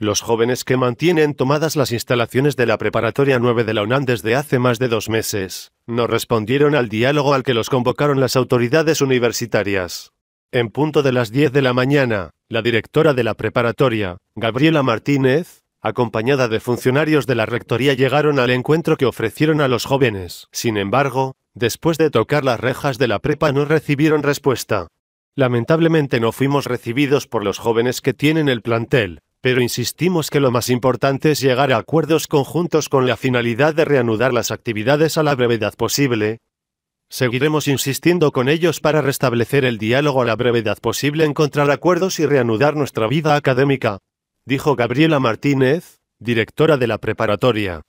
los jóvenes que mantienen tomadas las instalaciones de la Preparatoria 9 de la UNAM desde hace más de dos meses, no respondieron al diálogo al que los convocaron las autoridades universitarias. En punto de las 10 de la mañana, la directora de la preparatoria, Gabriela Martínez, acompañada de funcionarios de la Rectoría, llegaron al encuentro que ofrecieron a los jóvenes. Sin embargo, después de tocar las rejas de la prepa no recibieron respuesta. Lamentablemente no fuimos recibidos por los jóvenes que tienen el plantel, pero insistimos que lo más importante es llegar a acuerdos conjuntos con la finalidad de reanudar las actividades a la brevedad posible. Seguiremos insistiendo con ellos para restablecer el diálogo a la brevedad posible, encontrar acuerdos y reanudar nuestra vida académica, dijo Gabriela Martínez, directora de la preparatoria.